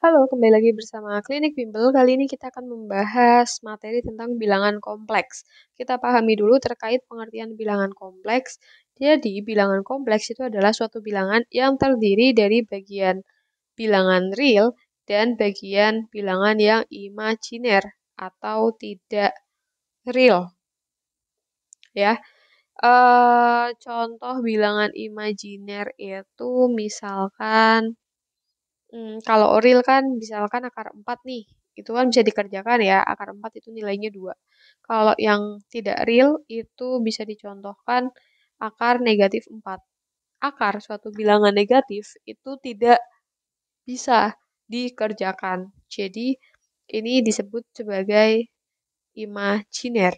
Halo, kembali lagi bersama Klinik Bimbel. Kali ini kita akan membahas materi tentang bilangan kompleks. Kita pahami dulu terkait pengertian bilangan kompleks. Jadi, bilangan kompleks itu adalah suatu bilangan yang terdiri dari bagian bilangan real dan bagian bilangan yang imajiner atau tidak real. Ya. Eh, contoh bilangan imajiner itu misalkan hmm, kalau real kan misalkan akar 4 nih, itu kan bisa dikerjakan ya, akar 4 itu nilainya 2. Kalau yang tidak real itu bisa dicontohkan akar negatif 4. Akar suatu bilangan negatif itu tidak bisa dikerjakan. Jadi ini disebut sebagai imajiner.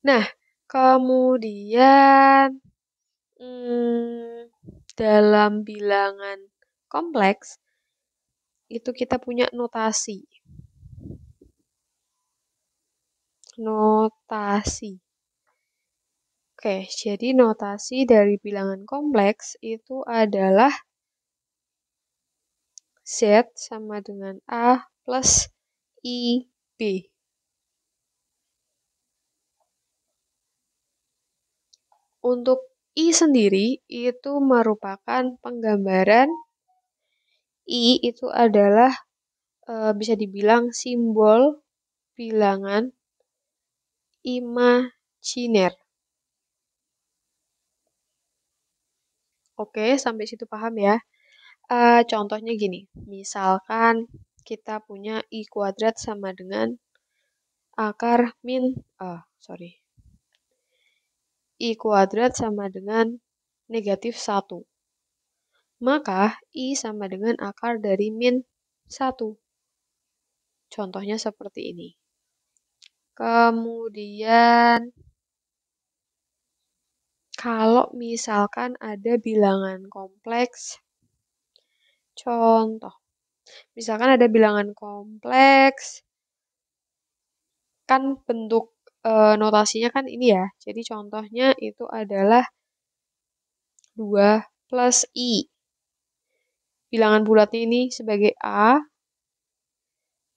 Nah, kemudian dalam bilangan kompleks itu kita punya notasi. Notasi. Oke, jadi notasi dari bilangan kompleks itu adalah Z sama dengan A plus IB. Untuk I sendiri itu merupakan penggambaran I itu adalah e, bisa dibilang simbol bilangan imajiner. Oke, sampai situ paham ya. E, contohnya gini, misalkan kita punya I kuadrat sama dengan akar min, oh, sorry, I kuadrat sama dengan negatif 1. Maka I sama dengan akar dari min 1. Contohnya seperti ini. Kemudian, kalau misalkan ada bilangan kompleks, contoh, misalkan ada bilangan kompleks, kan bentuk e, notasinya kan ini ya. Jadi contohnya itu adalah 2 plus I. Bilangan bulatnya ini sebagai A,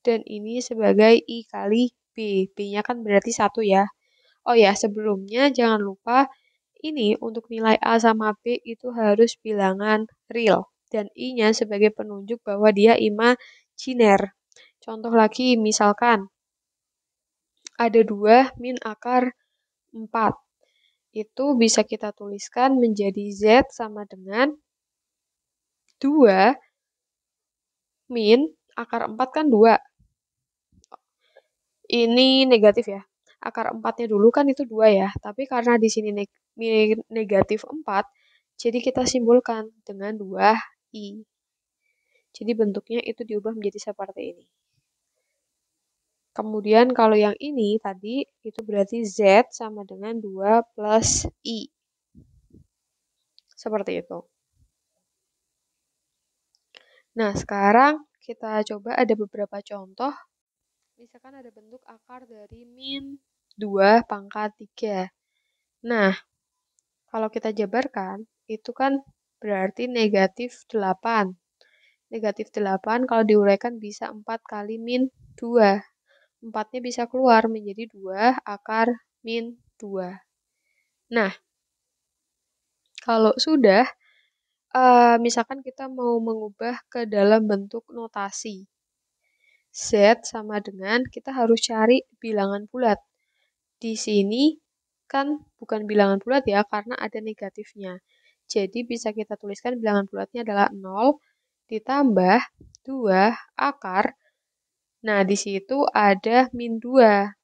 dan ini sebagai I kali B. B-nya kan berarti satu ya. Oh ya, sebelumnya jangan lupa ini untuk nilai A sama B itu harus bilangan real. Dan I-nya sebagai penunjuk bahwa dia imajiner. Contoh lagi, misalkan ada 2 min akar 4. Itu bisa kita tuliskan menjadi Z sama dengan 2 min akar 4 kan 2. Ini negatif ya. Akar 4-nya dulu kan itu 2 ya. Tapi karena di sini negatif 4, jadi kita simpulkan dengan 2i. Jadi bentuknya itu diubah menjadi seperti ini. Kemudian kalau yang ini tadi itu berarti Z sama dengan 2 plus I. Seperti itu. Nah, sekarang kita coba ada beberapa contoh. Misalkan ada bentuk akar dari min 2 pangkat 3. Nah, kalau kita jabarkan, itu kan berarti negatif 8. Negatif 8 kalau diuraikan bisa 4 kali min 2. Empatnya bisa keluar menjadi dua akar min 2. Nah, kalau sudah, eh, misalkan kita mau mengubah ke dalam bentuk notasi. Z sama dengan kita harus cari bilangan bulat. Di sini kan bukan bilangan bulat ya, karena ada negatifnya. Jadi bisa kita tuliskan bilangan bulatnya adalah 0 ditambah 2 akar Nah, di situ ada min 2.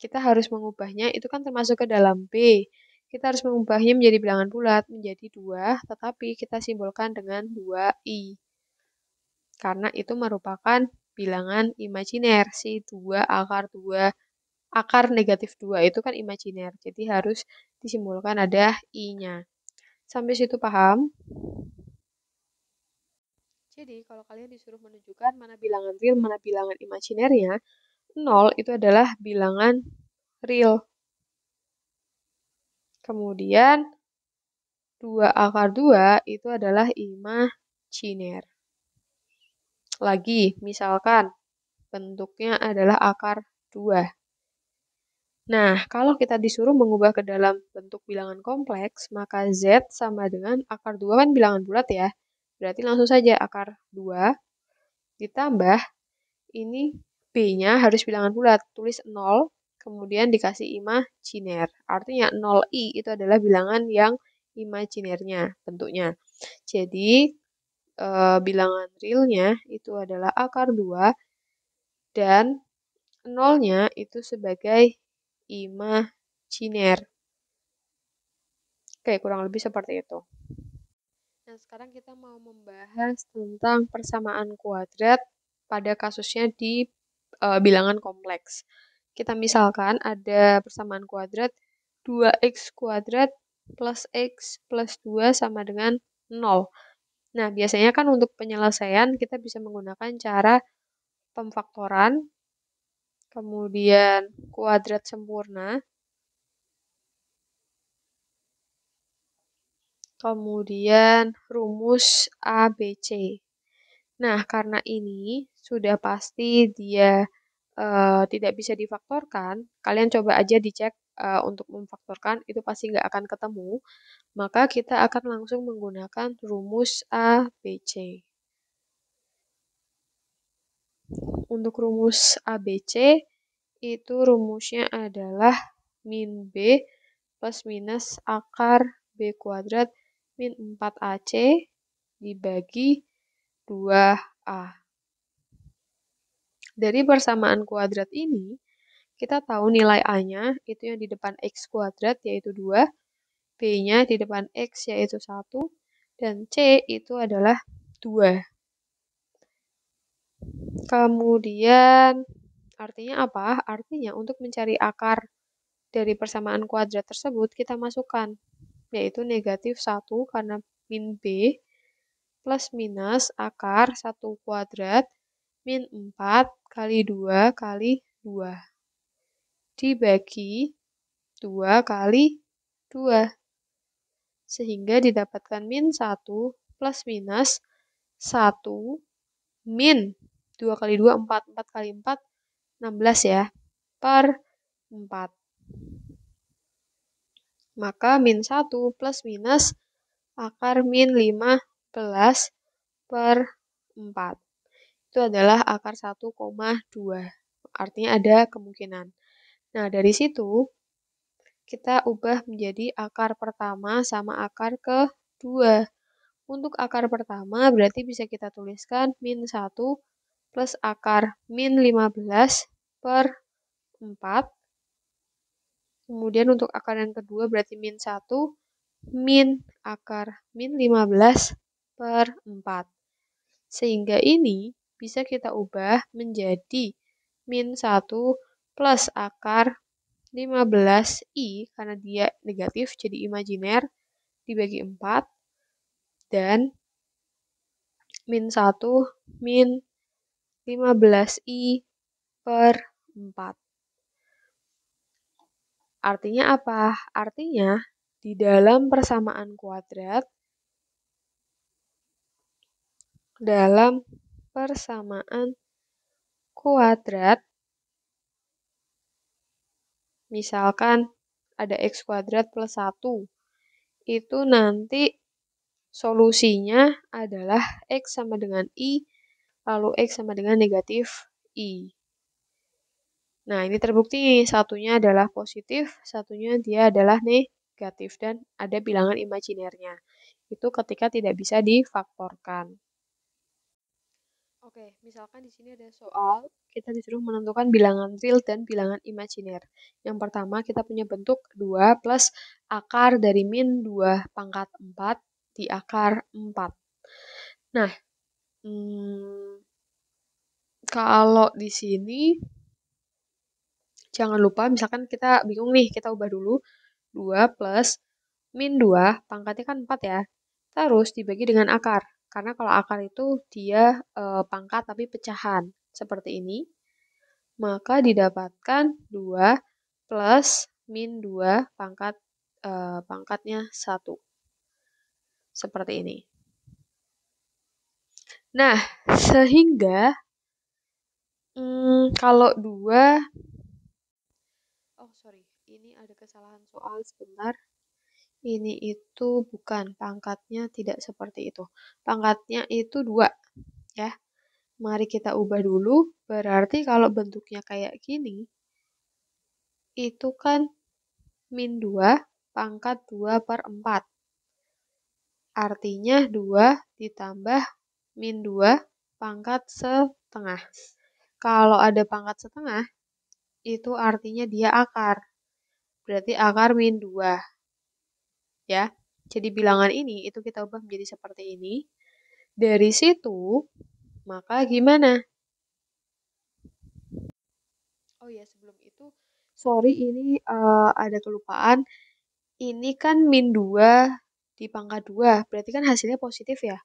Kita harus mengubahnya, itu kan termasuk ke dalam B. Kita harus mengubahnya menjadi bilangan bulat, menjadi 2, tetapi kita simbolkan dengan 2i. Karena itu merupakan bilangan imajiner, si 2 akar 2, akar negatif 2 itu kan imajiner, jadi harus disimbolkan ada i-nya. Sampai situ paham? Jadi, kalau kalian disuruh menunjukkan mana bilangan real, mana bilangan imajinernya, 0 itu adalah bilangan real. Kemudian, 2 akar 2 itu adalah imajiner. Lagi, misalkan bentuknya adalah akar 2. Nah, kalau kita disuruh mengubah ke dalam bentuk bilangan kompleks, maka Z sama dengan akar 2 kan bilangan bulat ya. Berarti langsung saja akar 2 ditambah ini B-nya harus bilangan bulat. Tulis 0, kemudian dikasih imajiner. Artinya 0I itu adalah bilangan yang imajinernya bentuknya. Jadi e, bilangan realnya itu adalah akar 2 dan 0-nya itu sebagai imajiner. Oke, kurang lebih seperti itu. Nah, sekarang kita mau membahas tentang persamaan kuadrat pada kasusnya di e, bilangan kompleks. Kita misalkan ada persamaan kuadrat 2x kuadrat plus x plus 2 sama dengan 0. Nah, biasanya kan untuk penyelesaian kita bisa menggunakan cara pemfaktoran, kemudian kuadrat sempurna, kemudian rumus ABC. Nah, karena ini sudah pasti dia e, tidak bisa difaktorkan, kalian coba aja dicek e, untuk memfaktorkan, itu pasti nggak akan ketemu. Maka kita akan langsung menggunakan rumus ABC. Untuk rumus ABC, itu rumusnya adalah min B plus minus akar B kuadrat min 4AC dibagi 2A. Dari persamaan kuadrat ini, kita tahu nilai A-nya itu yang di depan X kuadrat yaitu 2, B-nya di depan X yaitu 1, dan C itu adalah 2. Kemudian, artinya apa? Artinya untuk mencari akar dari persamaan kuadrat tersebut, kita masukkan yaitu negatif 1 karena min B, plus minus akar 1 kuadrat min 4 kali 2 kali 2 dibagi 2 kali 2 sehingga didapatkan min 1 plus minus 1 min 2 kali 2 4 4 kali 4 16 ya per 4 maka min 1 plus minus akar min 15 per 4. Itu adalah akar 1,2. Artinya ada kemungkinan. Nah, dari situ kita ubah menjadi akar pertama sama akar kedua. Untuk akar pertama berarti bisa kita tuliskan min 1 plus akar min 15 per 4 Kemudian untuk akar yang kedua berarti min 1 min akar min 15 per 4. Sehingga ini bisa kita ubah menjadi min 1 plus akar 15i karena dia negatif jadi imajiner dibagi 4 dan min 1 min 15i per 4. Artinya apa? Artinya di dalam persamaan kuadrat dalam persamaan kuadrat misalkan ada x kuadrat plus 1 itu nanti solusinya adalah x sama dengan i lalu x sama dengan negatif i Nah, ini terbukti satunya adalah positif, satunya dia adalah negatif dan ada bilangan imajinernya. Itu ketika tidak bisa difaktorkan. Oke, misalkan di sini ada soal, kita disuruh menentukan bilangan real dan bilangan imajiner. Yang pertama, kita punya bentuk 2 plus akar dari min 2 pangkat 4 di akar 4. Nah, hmm, kalau di sini jangan lupa misalkan kita bingung nih, kita ubah dulu 2 plus min 2, pangkatnya kan 4 ya. Terus dibagi dengan akar. Karena kalau akar itu dia e, pangkat tapi pecahan seperti ini. Maka didapatkan 2 plus min 2 pangkat e, pangkatnya 1. Seperti ini. Nah, sehingga hmm, kalau 2 oh sorry, ini ada kesalahan soal sebentar. Ini itu bukan pangkatnya tidak seperti itu. Pangkatnya itu dua, ya. Mari kita ubah dulu. Berarti kalau bentuknya kayak gini, itu kan min dua pangkat dua per empat Artinya dua ditambah min dua pangkat setengah. Kalau ada pangkat setengah, itu artinya dia akar. Berarti akar min 2. Ya. Jadi bilangan ini itu kita ubah menjadi seperti ini. Dari situ, maka gimana? Oh ya, sebelum itu, sorry ini uh, ada kelupaan. Ini kan min 2 di pangkat 2, berarti kan hasilnya positif ya?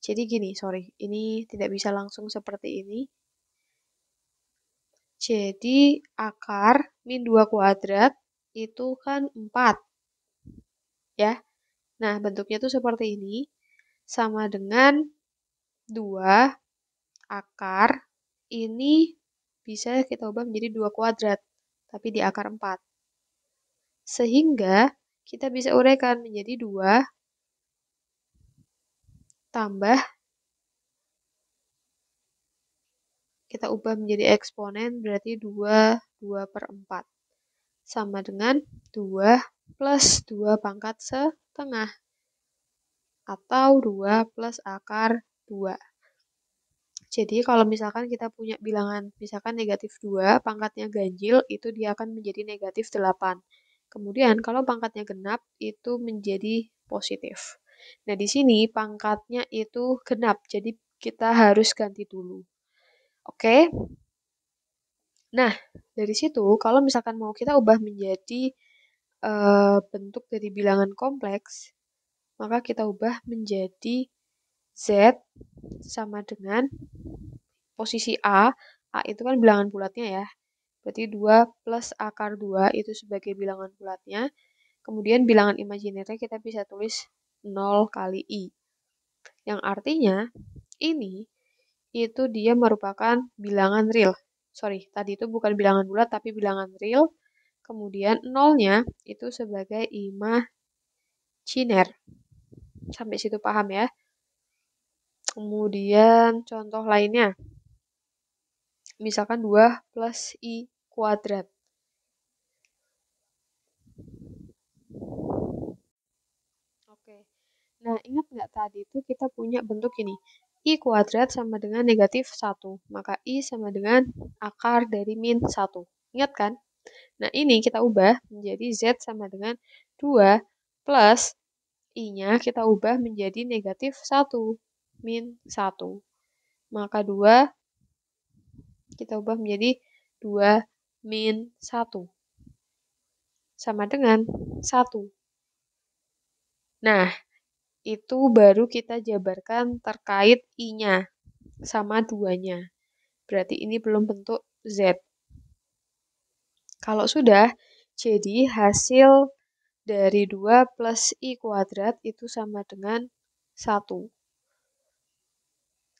Jadi gini, sorry, ini tidak bisa langsung seperti ini. Jadi akar min 2 kuadrat itu kan 4. Ya. Nah, bentuknya tuh seperti ini. Sama dengan 2 akar ini bisa kita ubah menjadi 2 kuadrat, tapi di akar 4. Sehingga kita bisa uraikan menjadi 2 tambah kita ubah menjadi eksponen berarti 2, 2 per 4. Sama dengan 2 plus 2 pangkat setengah. Atau 2 plus akar 2. Jadi kalau misalkan kita punya bilangan, misalkan negatif 2, pangkatnya ganjil, itu dia akan menjadi negatif 8. Kemudian kalau pangkatnya genap, itu menjadi positif. Nah di sini pangkatnya itu genap, jadi kita harus ganti dulu. Oke. Nah, dari situ kalau misalkan mau kita ubah menjadi uh, bentuk dari bilangan kompleks, maka kita ubah menjadi Z sama dengan posisi A. A itu kan bilangan bulatnya ya. Berarti 2 plus akar 2 itu sebagai bilangan bulatnya. Kemudian bilangan imajinernya kita bisa tulis 0 kali I. Yang artinya ini itu dia merupakan bilangan real. Sorry, tadi itu bukan bilangan bulat tapi bilangan real. Kemudian nolnya itu sebagai imajiner. Sampai situ paham ya. Kemudian contoh lainnya. Misalkan 2 plus I kuadrat. Oke. Nah, ingat nggak tadi itu kita punya bentuk ini. I kuadrat sama dengan negatif 1. Maka I sama dengan akar dari min 1. Ingat kan? Nah, ini kita ubah menjadi Z sama dengan 2 plus I-nya kita ubah menjadi negatif 1 min 1. Maka 2 kita ubah menjadi 2 min 1. Sama dengan 1. Nah, itu baru kita jabarkan terkait I-nya sama duanya. Berarti ini belum bentuk Z. Kalau sudah, jadi hasil dari 2 plus I kuadrat itu sama dengan 1.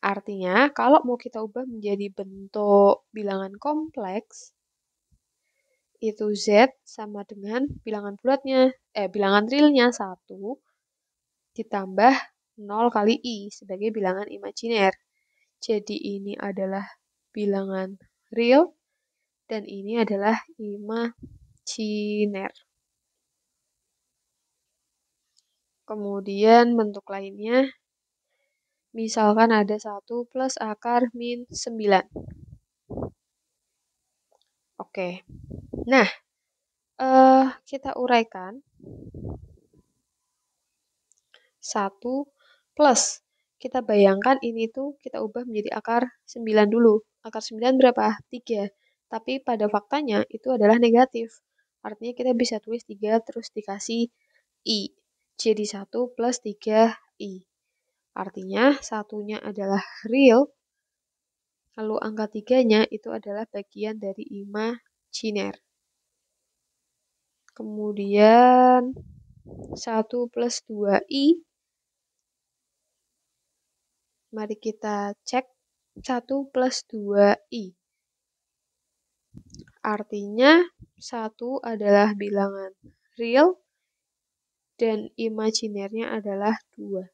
Artinya, kalau mau kita ubah menjadi bentuk bilangan kompleks, itu Z sama dengan bilangan bulatnya, eh bilangan realnya 1 ditambah 0 kali I sebagai bilangan imajiner. Jadi ini adalah bilangan real dan ini adalah imajiner. Kemudian bentuk lainnya, misalkan ada 1 plus akar min 9. Oke, nah eh, kita uraikan 1 plus. Kita bayangkan ini tuh kita ubah menjadi akar 9 dulu. Akar 9 berapa? 3. Tapi pada faktanya itu adalah negatif. Artinya kita bisa tulis 3 terus dikasih I. Jadi 1 plus 3I. Artinya satunya adalah real, lalu angka tiganya itu adalah bagian dari imajiner. Kemudian 1 plus 2i Mari kita cek 1 plus 2i. Artinya 1 adalah bilangan real dan imajinernya adalah 2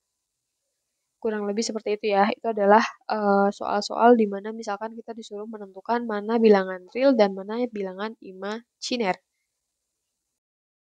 kurang lebih seperti itu ya. Itu adalah eh, soal-soal uh, soal di mana misalkan kita disuruh menentukan mana bilangan real dan mana bilangan imajiner.